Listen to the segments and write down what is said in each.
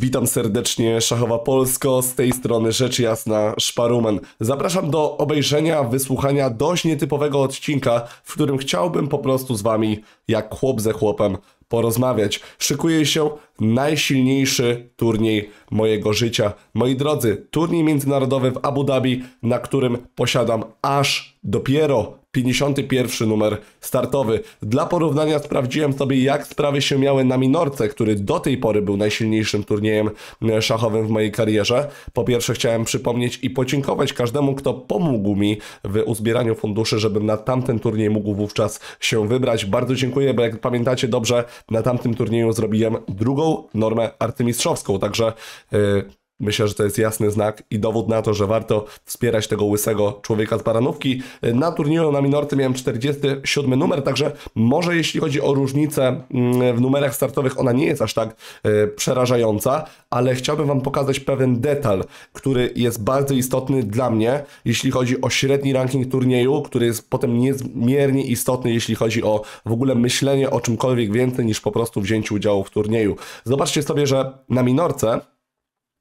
Witam serdecznie, Szachowa Polsko, z tej strony rzecz jasna Szparuman. Zapraszam do obejrzenia, wysłuchania dość nietypowego odcinka, w którym chciałbym po prostu z wami, jak chłop ze chłopem, porozmawiać. Szykuję się najsilniejszy turniej mojego życia. Moi drodzy, turniej międzynarodowy w Abu Dhabi, na którym posiadam aż dopiero 51 numer startowy. Dla porównania sprawdziłem sobie, jak sprawy się miały na Minorce, który do tej pory był najsilniejszym turniejem e, szachowym w mojej karierze. Po pierwsze chciałem przypomnieć i podziękować każdemu, kto pomógł mi w uzbieraniu funduszy, żebym na tamten turniej mógł wówczas się wybrać. Bardzo dziękuję, bo jak pamiętacie dobrze, na tamtym turnieju zrobiłem drugą normę artymistrzowską. Także y, Myślę, że to jest jasny znak i dowód na to, że warto wspierać tego łysego człowieka z baranówki. Na turnieju na Minorce miałem 47 numer, także może jeśli chodzi o różnicę mm, w numerach startowych, ona nie jest aż tak e, przerażająca, ale chciałbym Wam pokazać pewien detal, który jest bardzo istotny dla mnie, jeśli chodzi o średni ranking turnieju, który jest potem niezmiernie istotny, jeśli chodzi o w ogóle myślenie o czymkolwiek więcej niż po prostu wzięciu udziału w turnieju. Zobaczcie sobie, że na Minorce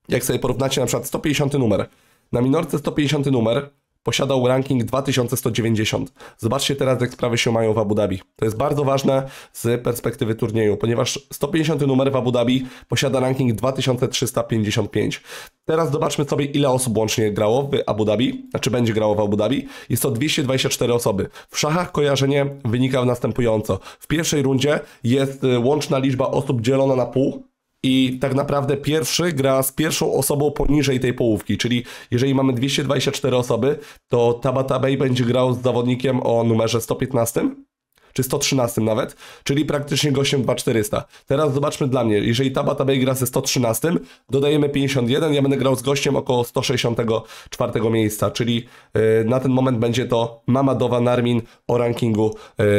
jak sobie porównacie na przykład 150 numer. Na minorce 150 numer posiadał ranking 2190. Zobaczcie teraz, jak sprawy się mają w Abu Dhabi. To jest bardzo ważne z perspektywy turnieju, ponieważ 150 numer w Abu Dhabi posiada ranking 2355. Teraz zobaczmy sobie, ile osób łącznie grało w Abu Dhabi, znaczy będzie grało w Abu Dhabi. Jest to 224 osoby. W szachach kojarzenie wynika następująco. W pierwszej rundzie jest y, łączna liczba osób dzielona na pół, i tak naprawdę pierwszy gra z pierwszą osobą poniżej tej połówki, czyli jeżeli mamy 224 osoby, to Tabata Bay będzie grał z zawodnikiem o numerze 115, czy 113 nawet, czyli praktycznie gościem 2400. Teraz zobaczmy dla mnie, jeżeli Tabata Bay gra ze 113, dodajemy 51, ja będę grał z gościem około 164 miejsca, czyli e, na ten moment będzie to Mamadowa Narmin o rankingu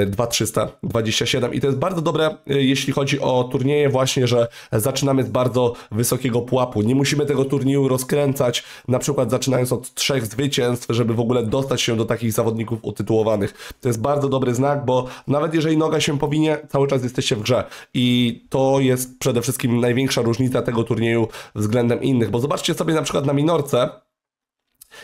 2327 e, i to jest bardzo dobre, e, jeśli chodzi o turnieje właśnie, że zaczynamy z bardzo wysokiego pułapu. Nie musimy tego turnieju rozkręcać, na przykład zaczynając od trzech zwycięstw, żeby w ogóle dostać się do takich zawodników utytułowanych. To jest bardzo dobry znak, bo nawet jeżeli noga się powinie, cały czas jesteście w grze. I to jest przede wszystkim największa różnica tego turnieju względem innych. Bo zobaczcie sobie na przykład na minorce,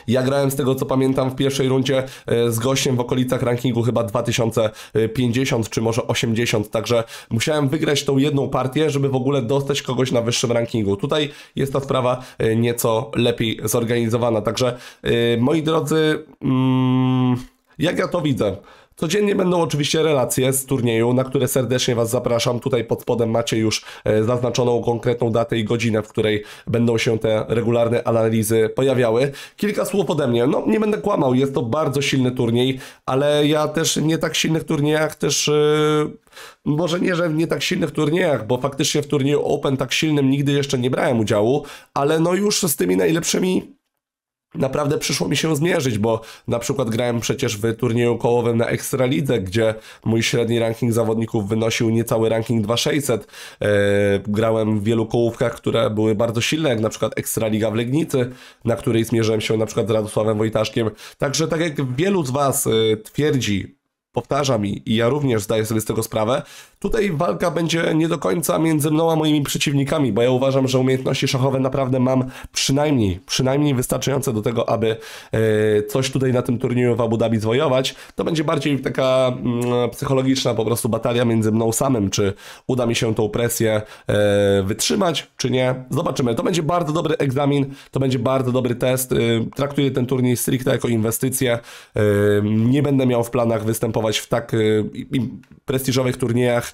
ja grałem z tego co pamiętam w pierwszej rundzie e, z gościem w okolicach rankingu chyba 2050 czy może 80, także musiałem wygrać tą jedną partię, żeby w ogóle dostać kogoś na wyższym rankingu. Tutaj jest ta sprawa e, nieco lepiej zorganizowana, także e, moi drodzy, mm, jak ja to widzę? Codziennie będą oczywiście relacje z turnieju, na które serdecznie Was zapraszam. Tutaj pod spodem macie już e, zaznaczoną konkretną datę i godzinę, w której będą się te regularne analizy pojawiały. Kilka słów ode mnie. No, nie będę kłamał, jest to bardzo silny turniej, ale ja też nie tak silnych turniejach też. Yy... Może nie, że w nie tak silnych turniejach, bo faktycznie w turnieju Open tak silnym nigdy jeszcze nie brałem udziału, ale no już z tymi najlepszymi naprawdę przyszło mi się zmierzyć, bo na przykład grałem przecież w turnieju kołowym na Ekstralidze, gdzie mój średni ranking zawodników wynosił niecały ranking 2600. E, grałem w wielu kołówkach, które były bardzo silne, jak na przykład Ekstraliga w Legnicy, na której zmierzyłem się na przykład z Radosławem Wojtaszkiem. Także tak jak wielu z Was e, twierdzi, twierdzi, mi, i ja również zdaję sobie z tego sprawę, Tutaj walka będzie nie do końca między mną a moimi przeciwnikami, bo ja uważam, że umiejętności szachowe naprawdę mam przynajmniej, przynajmniej wystarczające do tego, aby e, coś tutaj na tym turnieju w Abu Dhabi zwojować. To będzie bardziej taka mm, psychologiczna po prostu batalia między mną samym, czy uda mi się tą presję e, wytrzymać, czy nie. Zobaczymy. To będzie bardzo dobry egzamin, to będzie bardzo dobry test. E, traktuję ten turniej stricte jako inwestycję. Nie będę miał w planach występować w tak prestiżowych turniejach,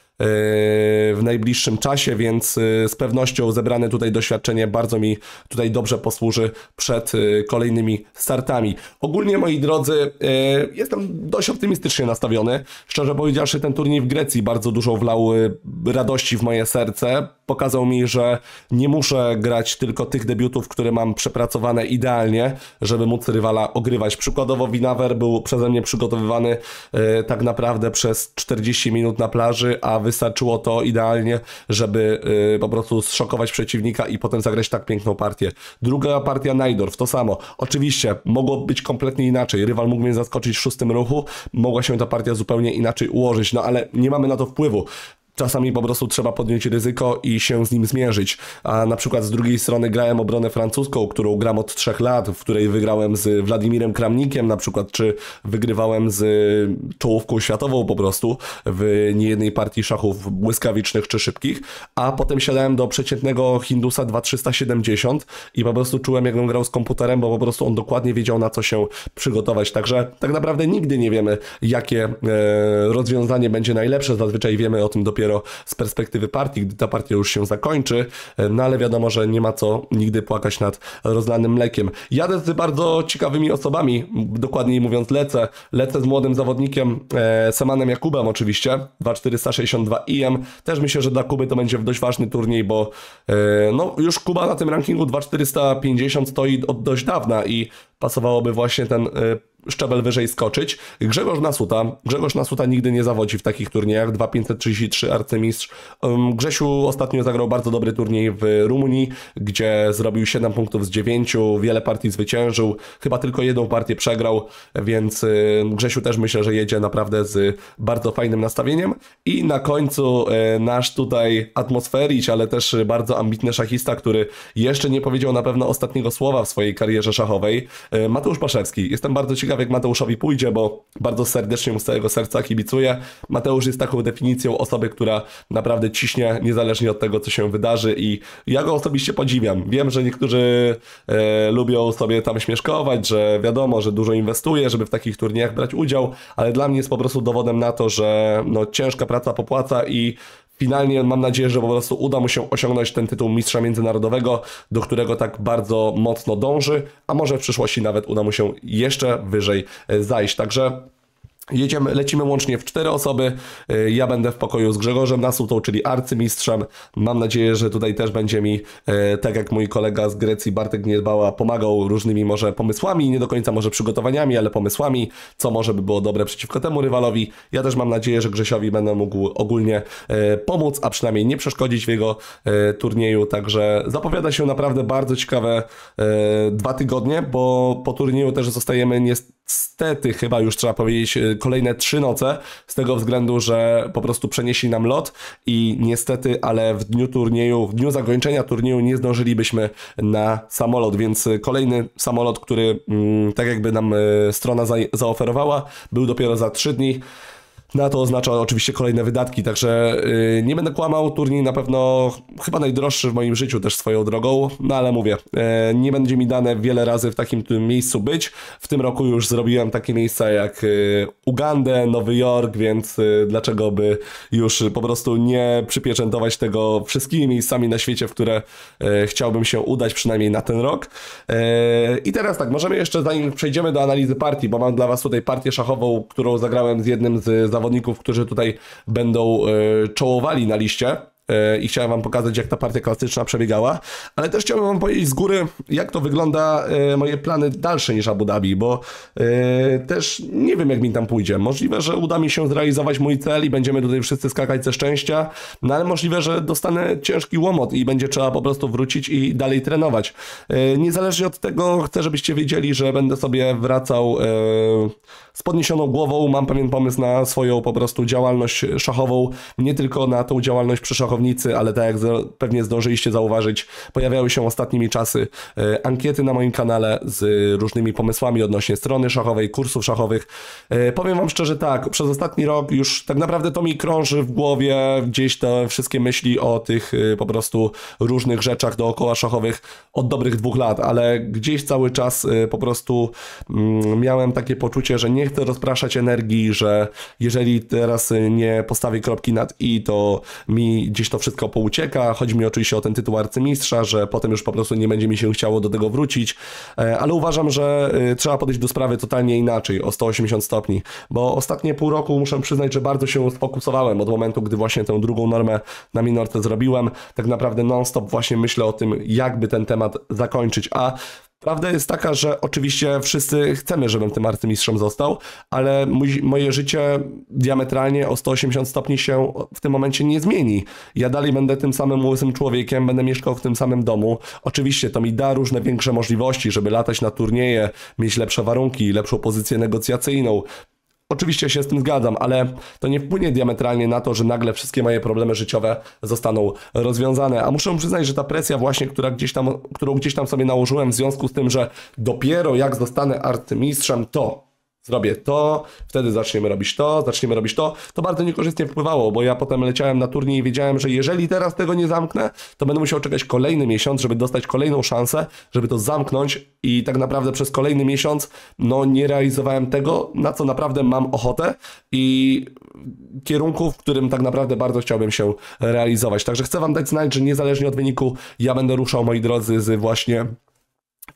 E, w najbliższym czasie, więc e, z pewnością zebrane tutaj doświadczenie bardzo mi tutaj dobrze posłuży przed e, kolejnymi startami. Ogólnie, moi drodzy, jestem dość optymistycznie nastawiony. Szczerze powiedziawszy, ten turniej w Grecji bardzo dużo wlał radości w moje serce. Pokazał mi, że nie muszę grać tylko tych debiutów, które mam przepracowane idealnie, żeby móc rywala ogrywać. Przykładowo Winawer był przeze mnie przygotowywany tak naprawdę przez 40 minut na plaży, a wy wystarczyło to idealnie, żeby y, po prostu zszokować przeciwnika i potem zagrać tak piękną partię. Druga partia Najdorf, to samo. Oczywiście mogło być kompletnie inaczej. Rywal mógł mnie zaskoczyć w szóstym ruchu, mogła się ta partia zupełnie inaczej ułożyć, no ale nie mamy na to wpływu czasami po prostu trzeba podjąć ryzyko i się z nim zmierzyć. A na przykład z drugiej strony grałem obronę francuską, którą gram od trzech lat, w której wygrałem z Wladimirem Kramnikiem na przykład, czy wygrywałem z czołówką światową po prostu w niejednej partii szachów błyskawicznych czy szybkich, a potem siadałem do przeciętnego Hindusa 2370 i po prostu czułem, jak grał z komputerem, bo po prostu on dokładnie wiedział, na co się przygotować. Także tak naprawdę nigdy nie wiemy, jakie e, rozwiązanie będzie najlepsze. Zazwyczaj wiemy o tym dopiero dopiero z perspektywy partii, gdy ta partia już się zakończy, e, no ale wiadomo, że nie ma co nigdy płakać nad rozlanym mlekiem. Jadę z bardzo ciekawymi osobami, dokładniej mówiąc lecę, lecę z młodym zawodnikiem e, Semanem Jakubem oczywiście, 2462 IM, też myślę, że dla Kuby to będzie dość ważny turniej, bo e, no, już Kuba na tym rankingu 2450 stoi od dość dawna i pasowałoby właśnie ten e, szczebel wyżej skoczyć. Grzegorz Nasuta, Grzegorz Nasuta nigdy nie zawodzi w takich turniejach, 2533 arcymistrz. Grzesiu ostatnio zagrał bardzo dobry turniej w Rumunii, gdzie zrobił 7 punktów z 9, wiele partii zwyciężył, chyba tylko jedną partię przegrał, więc y, Grzesiu też myślę, że jedzie naprawdę z bardzo fajnym nastawieniem. I na końcu y, nasz tutaj atmosferić, ale też bardzo ambitny szachista, który jeszcze nie powiedział na pewno ostatniego słowa w swojej karierze szachowej, y, Mateusz Paszewski. Jestem bardzo ciekawy, ciekaw jak Mateuszowi pójdzie, bo bardzo serdecznie mu z całego serca kibicuję. Mateusz jest taką definicją osoby, która naprawdę ciśnie niezależnie od tego, co się wydarzy i ja go osobiście podziwiam. Wiem, że niektórzy e, lubią sobie tam śmieszkować, że wiadomo, że dużo inwestuje, żeby w takich turniejach brać udział, ale dla mnie jest po prostu dowodem na to, że no, ciężka praca popłaca i finalnie mam nadzieję, że po prostu uda mu się osiągnąć ten tytuł mistrza międzynarodowego, do którego tak bardzo mocno dąży, a może w przyszłości nawet uda mu się jeszcze wyżej e, zajść. Także Jedziemy, lecimy łącznie w cztery osoby. E, ja będę w pokoju z Grzegorzem Nasutą, czyli arcymistrzem. Mam nadzieję, że tutaj też będzie mi, e, tak jak mój kolega z Grecji Bartek Niedbała, pomagał różnymi może pomysłami, nie do końca może przygotowaniami, ale pomysłami, co może by było dobre przeciwko temu rywalowi. Ja też mam nadzieję, że Grzesiowi będę mógł ogólnie e, pomóc, a przynajmniej nie przeszkodzić w jego turnieju. Także zapowiada się naprawdę bardzo ciekawe dwa tygodnie, bo po turnieju też zostajemy niestety niestety chyba już trzeba powiedzieć y, kolejne trzy noce z tego względu, że po prostu przenieśli nam lot i niestety, ale w dniu turnieju, w dniu zakończenia turnieju nie zdążylibyśmy na samolot, więc y, kolejny samolot, który mm, tak jakby nam y, strona zaoferowała, był dopiero za trzy dni na to oznacza oczywiście kolejne wydatki, także yy, nie będę kłamał, turniej na pewno chyba najdroższy w moim życiu też swoją drogą, no ale mówię, yy, nie będzie mi dane wiele razy w takim tym miejscu być. W tym roku już zrobiłem takie miejsca jak yy, Ugandę, Nowy Jork, więc y, dlaczego by już po prostu nie przypieczętować tego wszystkimi miejscami na świecie, w które y, chciałbym się udać przynajmniej na ten rok. Y, I teraz tak, możemy jeszcze zanim przejdziemy do analizy partii, bo mam dla Was tutaj partię szachową, którą zagrałem z jednym z zawodników, którzy tutaj będą e, czołowali na liście. E, i chciałem wam pokazać, jak ta partia klasyczna przebiegała, ale też chciałbym wam powiedzieć z góry, jak to wygląda e, moje plany dalsze niż Abu Dhabi, bo e, też nie wiem, jak mi tam pójdzie. Możliwe, że uda mi się zrealizować mój cel i będziemy tutaj wszyscy skakać ze szczęścia, no ale możliwe, że dostanę ciężki łomot i będzie trzeba po prostu wrócić i dalej trenować. Niezależnie od tego, chcę, żebyście wiedzieli, że będę sobie wracał z podniesioną głową. Mam pewien pomysł na swoją po prostu działalność szachową, nie tylko na tą działalność przy szachowym użytkownicy, ale tak jak pewnie zdążyliście zauważyć, pojawiały się ostatnimi czasy e, ankiety na moim kanale z różnymi pomysłami odnośnie strony szachowej, kursów szachowych. E, powiem Wam szczerze tak, przez ostatni rok już tak naprawdę to mi krąży w głowie gdzieś te wszystkie myśli o tych e, po prostu różnych rzeczach dookoła szachowych od dobrych dwóch lat, ale gdzieś cały czas po prostu mm, miałem takie poczucie, że nie chcę rozpraszać energii, że jeżeli teraz nie postawię kropki nad i, to mi gdzieś to wszystko poucieka. Chodzi mi oczywiście o ten tytuł arcymistrza, że potem już po prostu nie będzie mi się chciało do tego wrócić, e, ale uważam, że e, trzeba podejść do sprawy totalnie inaczej, o 180 stopni, bo ostatnie pół roku muszę przyznać, że bardzo się sfokusowałem od momentu, gdy właśnie tę drugą normę na minorce zrobiłem. Tak naprawdę non-stop właśnie myślę o tym, jakby ten temat zakończyć, a Prawda jest taka, że oczywiście wszyscy chcemy, żebym tym arcymistrzem został, ale mój, moje życie diametralnie o 180 stopni się w tym momencie nie zmieni. Ja dalej będę tym samym łysym człowiekiem, będę mieszkał w tym samym domu. Oczywiście to mi da różne większe możliwości, żeby latać na turnieje, mieć lepsze warunki, lepszą pozycję negocjacyjną, Oczywiście się z tym zgadzam, ale to nie wpłynie diametralnie na to, że nagle wszystkie moje problemy życiowe zostaną rozwiązane. A muszę przyznać, że ta presja właśnie, która gdzieś tam, którą gdzieś tam sobie nałożyłem w związku z tym, że dopiero jak zostanę arcymistrzem, to zrobię to, wtedy zaczniemy robić to, zaczniemy robić to. To bardzo niekorzystnie wpływało, bo ja potem leciałem na turniej i wiedziałem, że jeżeli teraz tego nie zamknę, to będę musiał czekać kolejny miesiąc, żeby dostać kolejną szansę, żeby to zamknąć i tak naprawdę przez kolejny miesiąc no nie realizowałem tego, na co naprawdę mam ochotę i kierunku, w którym tak naprawdę bardzo chciałbym się realizować. Także chcę Wam dać znać, że niezależnie od wyniku ja będę ruszał, moi drodzy, z właśnie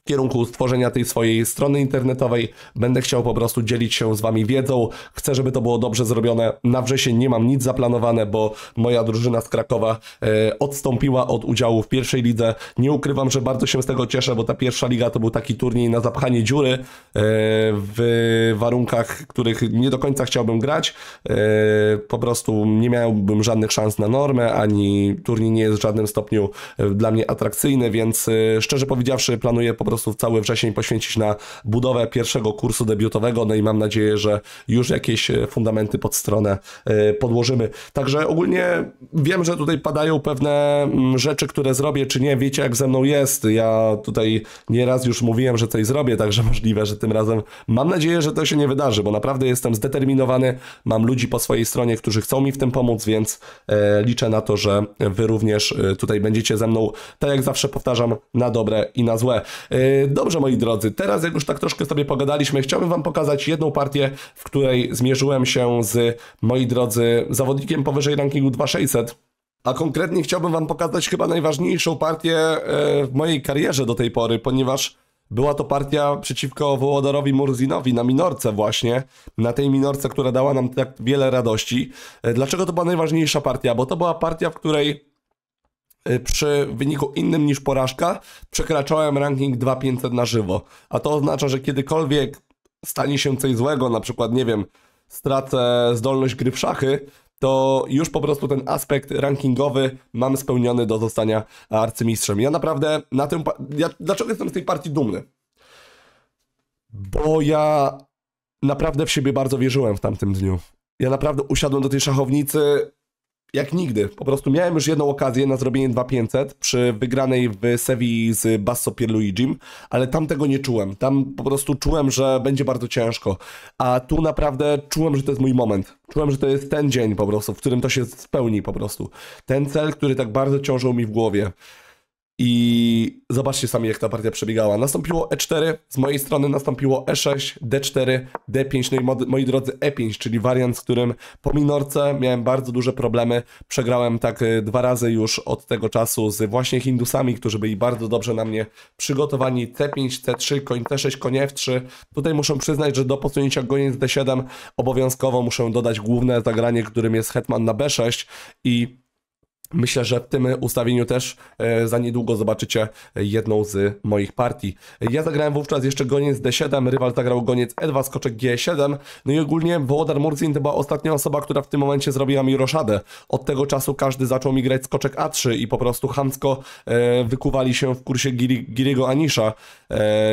kierunku stworzenia tej swojej strony internetowej. Będę chciał po prostu dzielić się z Wami wiedzą. Chcę, żeby to było dobrze zrobione. Na wrzesień nie mam nic zaplanowane, bo moja drużyna z Krakowa e, odstąpiła od udziału w pierwszej lidze. Nie ukrywam, że bardzo się z tego cieszę, bo ta pierwsza liga to był taki turniej na zapchanie dziury e, w warunkach, których nie do końca chciałbym grać. E, po prostu nie miałbym żadnych szans na normę, ani turniej nie jest w żadnym stopniu e, dla mnie atrakcyjny, więc e, szczerze powiedziawszy planuję po prostu prostu cały wrzesień poświęcić na budowę pierwszego kursu debiutowego, no i mam nadzieję, że już jakieś e, fundamenty pod stronę e, podłożymy. Także ogólnie wiem, że tutaj padają pewne mm, rzeczy, które zrobię, czy nie, wiecie jak ze mną jest, ja tutaj nieraz już mówiłem, że coś zrobię, także możliwe, że tym razem mam nadzieję, że to się nie wydarzy, bo naprawdę jestem zdeterminowany, mam ludzi po swojej stronie, którzy chcą mi w tym pomóc, więc e, liczę na to, że wy również tutaj będziecie ze mną, tak jak zawsze powtarzam, na dobre i na złe. Yy, dobrze, moi drodzy, teraz jak już tak troszkę sobie pogadaliśmy, chciałbym wam pokazać jedną partię, w której zmierzyłem się z, moi drodzy, zawodnikiem powyżej rankingu 2600. A konkretnie chciałbym wam pokazać chyba najważniejszą partię yy, w mojej karierze do tej pory, ponieważ była to partia przeciwko Wołodorowi Murzinowi na minorce właśnie, na tej minorce, która dała nam tak wiele radości. Yy, dlaczego to była najważniejsza partia? Bo to była partia, w której Y, przy wyniku innym niż porażka przekraczałem ranking 2500 na żywo. A to oznacza, że kiedykolwiek stanie się coś złego, na przykład, nie wiem, stracę zdolność gry w szachy, to już po prostu ten aspekt rankingowy mam spełniony do zostania arcymistrzem. Ja naprawdę na tym. Ja, dlaczego jestem z tej partii dumny? Bo ja naprawdę w siebie bardzo wierzyłem w tamtym dniu. Ja naprawdę usiadłem do tej szachownicy jak nigdy. Po prostu miałem już jedną okazję na zrobienie 2500 przy wygranej w Sewi z Basso Pierluigim, ale tam tego nie czułem. Tam po prostu czułem, że będzie bardzo ciężko. A tu naprawdę czułem, że to jest mój moment. Czułem, że to jest ten dzień po prostu, w którym to się spełni po prostu. Ten cel, który tak bardzo ciążył mi w głowie. I zobaczcie sami, jak ta partia przebiegała. Nastąpiło E4, z mojej strony nastąpiło E6, D4, D5, no i moi, drodzy E5, czyli wariant, z którym po minorce miałem bardzo duże problemy. Przegrałem tak y, dwa razy już od tego czasu z właśnie Hindusami, którzy byli bardzo dobrze na mnie przygotowani. C5, C3, koń C6, koń F3. Tutaj muszę przyznać, że do posunięcia goniec D7 obowiązkowo muszę dodać główne zagranie, którym jest hetman na B6 i Myślę, że w tym ustawieniu też e, za niedługo zobaczycie e, jedną z moich partii. Ja zagrałem wówczas jeszcze goniec D7, rywal zagrał goniec E2, skoczek G7. No i ogólnie Wołodar Murzin to była ostatnia osoba, która w tym momencie zrobiła mi roszadę. Od tego czasu każdy zaczął mi grać skoczek A3 i po prostu hamsko e, wykuwali się w kursie Giri, Giriego Anisza,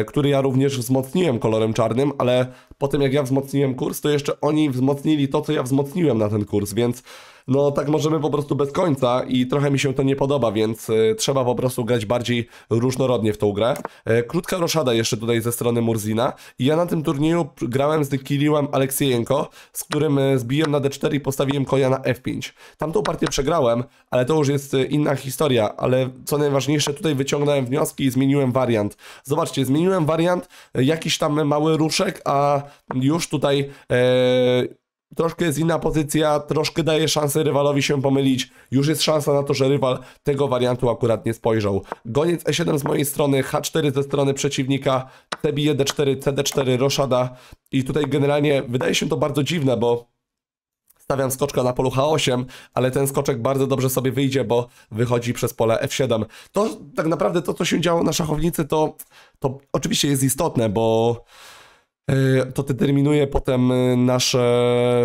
który ja również wzmocniłem kolorem czarnym, ale po tym jak ja wzmocniłem kurs, to jeszcze oni wzmocnili to, co ja wzmocniłem na ten kurs, więc no tak możemy po prostu bez końca i trochę mi się to nie podoba, więc y, trzeba po prostu grać bardziej różnorodnie w tą grę. E, krótka roszada jeszcze tutaj ze strony Murzina. I ja na tym turnieju grałem z Kiriłem Aleksiejenko, z którym e, zbiłem na D4 i postawiłem koja na F5. Tamtą partię przegrałem, ale to już jest e, inna historia, ale co najważniejsze tutaj wyciągnąłem wnioski i zmieniłem wariant. Zobaczcie, zmieniłem wariant, jakiś tam mały ruszek, a już tutaj e, troszkę jest inna pozycja, troszkę daje szansę rywalowi się pomylić. Już jest szansa na to, że rywal tego wariantu akurat nie spojrzał. Goniec E7 z mojej strony, H4 ze strony przeciwnika, CB1, D4, CD4, Roszada. I tutaj generalnie wydaje się to bardzo dziwne, bo stawiam skoczka na polu H8, ale ten skoczek bardzo dobrze sobie wyjdzie, bo wychodzi przez pole F7. To tak naprawdę to, co się działo na szachownicy, to, to oczywiście jest istotne, bo E, to determinuje potem e, nasze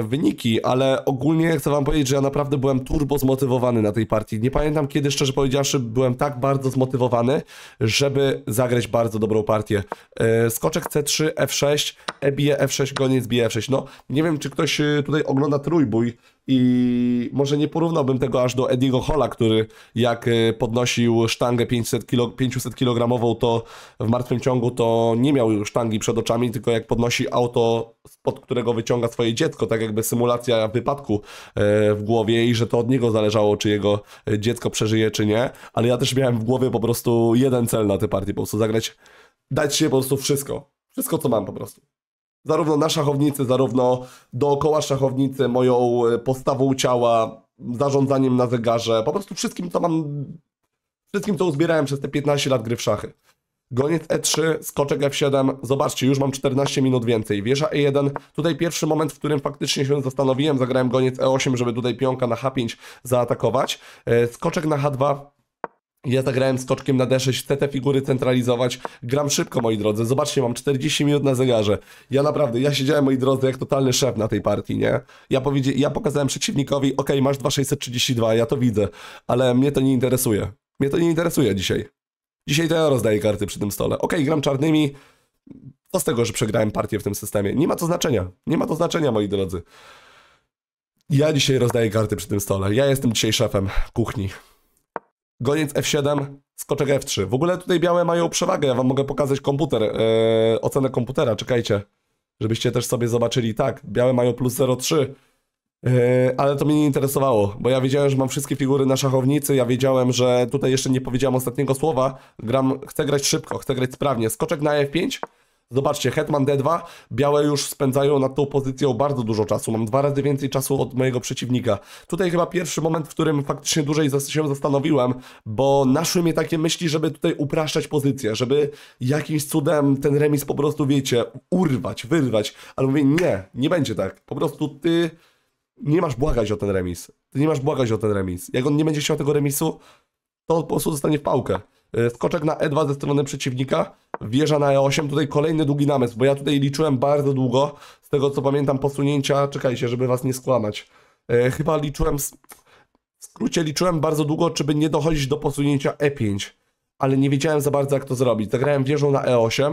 wyniki, ale ogólnie chcę wam powiedzieć, że ja naprawdę byłem turbo zmotywowany na tej partii. Nie pamiętam kiedy, szczerze powiedziawszy, byłem tak bardzo zmotywowany, żeby zagrać bardzo dobrą partię. E, skoczek C3, F6, e bije F6, goniec bije F6. No, nie wiem, czy ktoś tutaj ogląda trójbój, i może nie porównałbym tego aż do Ediego Hola, który jak e, podnosił sztangę 500, kilo, 500 kg, to w martwym ciągu to nie miał już sztangi przed oczami, tylko jak podnosi auto, spod którego wyciąga swoje dziecko, tak jakby symulacja wypadku e, w głowie i że to od niego zależało, czy jego e, dziecko przeżyje, czy nie. Ale ja też miałem w głowie po prostu jeden cel na tę partii, po prostu zagrać, dać się po prostu wszystko. Wszystko, co mam po prostu zarówno na szachownicy, zarówno dookoła szachownicy, moją e, postawą ciała, zarządzaniem na zegarze, po prostu wszystkim, co mam, wszystkim, co uzbierałem przez te 15 lat gry w szachy. Goniec E3, skoczek F7, zobaczcie, już mam 14 minut więcej. Wieża E1, tutaj pierwszy moment, w którym faktycznie się zastanowiłem, zagrałem goniec E8, żeby tutaj pionka na H5 zaatakować. E, skoczek na H2, ja zagrałem skoczkiem na D6, chcę te figury centralizować. Gram szybko, moi drodzy. Zobaczcie, mam 40 minut na zegarze. Ja naprawdę, ja siedziałem, moi drodzy, jak totalny szef na tej partii, nie? Ja, ja pokazałem przeciwnikowi, ok, masz 2632, ja to widzę, ale mnie to nie interesuje. Mnie to nie interesuje dzisiaj. Dzisiaj to ja rozdaję karty przy tym stole. Ok, gram czarnymi. Co z tego, że przegrałem partię w tym systemie? Nie ma to znaczenia. Nie ma to znaczenia, moi drodzy. Ja dzisiaj rozdaję karty przy tym stole. Ja jestem dzisiaj szefem kuchni goniec F7, skoczek F3. W ogóle tutaj białe mają przewagę, ja wam mogę pokazać komputer, yy, ocenę komputera, czekajcie, żebyście też sobie zobaczyli. Tak, białe mają plus 0,3. Yy, e, ale to mnie nie interesowało, bo ja wiedziałem, że mam wszystkie figury na szachownicy, ja wiedziałem, że tutaj jeszcze nie powiedziałem ostatniego słowa, gram, chcę grać szybko, chcę grać sprawnie, skoczek na F5, Zobaczcie, Hetman D2, białe już spędzają nad tą pozycją bardzo dużo czasu. Mam dwa razy więcej czasu od mojego przeciwnika. Tutaj chyba pierwszy moment, w którym faktycznie dłużej się zastanowiłem, bo naszły mnie takie myśli, żeby tutaj upraszczać pozycję, żeby jakimś cudem ten remis po prostu, wiecie, urwać, wyrwać. Ale mówię, nie, nie będzie tak. Po prostu ty nie masz błagać o ten remis. Ty nie masz błagać o ten remis. Jak on nie będzie chciał tego remisu, to po prostu zostanie w pałkę. E, skoczek na E2 ze strony przeciwnika Wieża na E8, tutaj kolejny długi namysł, bo ja tutaj liczyłem bardzo długo, z tego co pamiętam posunięcia, czekajcie, żeby was nie skłamać. E, chyba liczyłem, w skrócie liczyłem bardzo długo, żeby nie dochodzić do posunięcia E5, ale nie wiedziałem za bardzo jak to zrobić. Zagrałem wieżą na E8, e,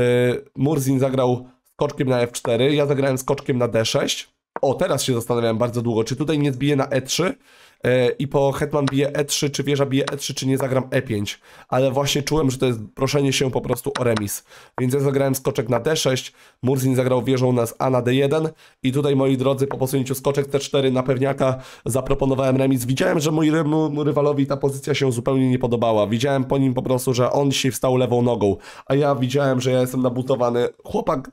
e Murzin zagrał skoczkiem na F4, ja zagrałem skoczkiem na D6, o, teraz się zastanawiałem bardzo długo, czy tutaj nie zbije na E3 e, i po Hetman bije E3, czy wieża bije E3, czy nie zagram E5. Ale właśnie czułem, że to jest proszenie się po prostu o remis. Więc ja zagrałem skoczek na D6, Murzin zagrał wieżą nas A na D1 i tutaj, moi drodzy, po posunięciu skoczek T4 na pewniaka zaproponowałem remis. Widziałem, że mojemu rywalowi ta pozycja się zupełnie nie podobała. Widziałem po nim po prostu, że on się wstał lewą nogą, a ja widziałem, że ja jestem nabutowany. Chłopak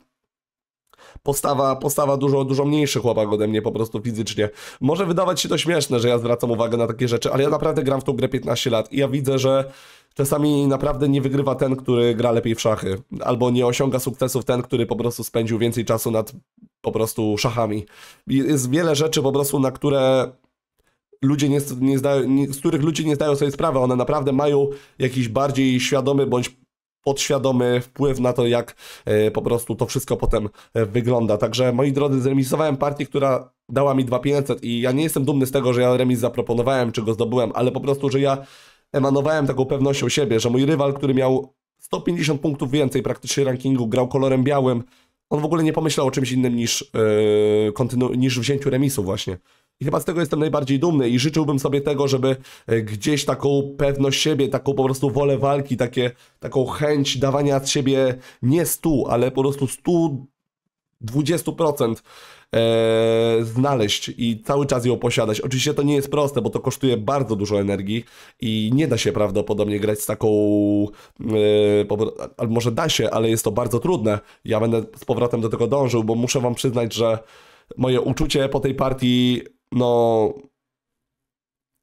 postawa, postawa dużo, dużo mniejszy chłopak ode mnie po prostu fizycznie. Może wydawać się to śmieszne, że ja zwracam uwagę na takie rzeczy, ale ja naprawdę gram w tą grę 15 lat i ja widzę, że czasami naprawdę nie wygrywa ten, który gra lepiej w szachy, albo nie osiąga sukcesów ten, który po prostu spędził więcej czasu nad po prostu szachami. Jest wiele rzeczy po prostu, na które ludzie nie, nie zdają, nie, z których ludzie nie zdają sobie sprawy. One naprawdę mają jakiś bardziej świadomy bądź podświadomy wpływ na to, jak e, po prostu to wszystko potem e, wygląda. Także moi drodzy, zremisowałem partię, która dała mi 2500 i ja nie jestem dumny z tego, że ja remis zaproponowałem, czy go zdobyłem, ale po prostu, że ja emanowałem taką pewnością siebie, że mój rywal, który miał 150 punktów więcej praktycznie rankingu, grał kolorem białym, on w ogóle nie pomyślał o czymś innym niż, yy, niż wzięciu remisu właśnie. I chyba z tego jestem najbardziej dumny i życzyłbym sobie tego, żeby e, gdzieś taką pewność siebie, taką po prostu wolę walki, takie, taką chęć dawania z siebie nie 100, ale po prostu 120% e, znaleźć i cały czas ją posiadać. Oczywiście to nie jest proste, bo to kosztuje bardzo dużo energii i nie da się prawdopodobnie grać z taką, e, może da się, ale jest to bardzo trudne. Ja będę z powrotem do tego dążył, bo muszę wam przyznać, że moje uczucie po tej partii no...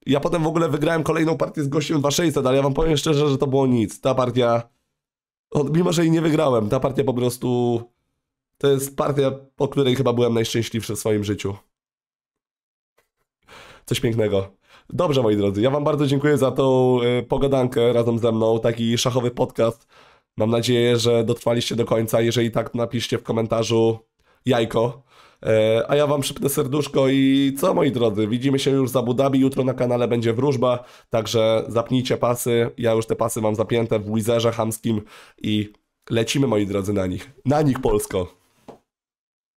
Ja potem w ogóle wygrałem kolejną partię z gościem 2600, ale ja wam powiem szczerze, że to było nic. Ta partia, mimo że jej nie wygrałem, ta partia po prostu... To jest partia, po której chyba byłem najszczęśliwszy w swoim życiu. Coś pięknego. Dobrze, moi drodzy, ja wam bardzo dziękuję za tą y, pogadankę razem ze mną, taki szachowy podcast. Mam nadzieję, że dotrwaliście do końca. Jeżeli tak, to napiszcie w komentarzu jajko. E, a ja wam szybne serduszko i co moi drodzy, widzimy się już za Budabi jutro na kanale będzie wróżba, także zapnijcie pasy, ja już te pasy mam zapięte w Wizerze Hamskim i lecimy moi drodzy na nich, na nich Polsko.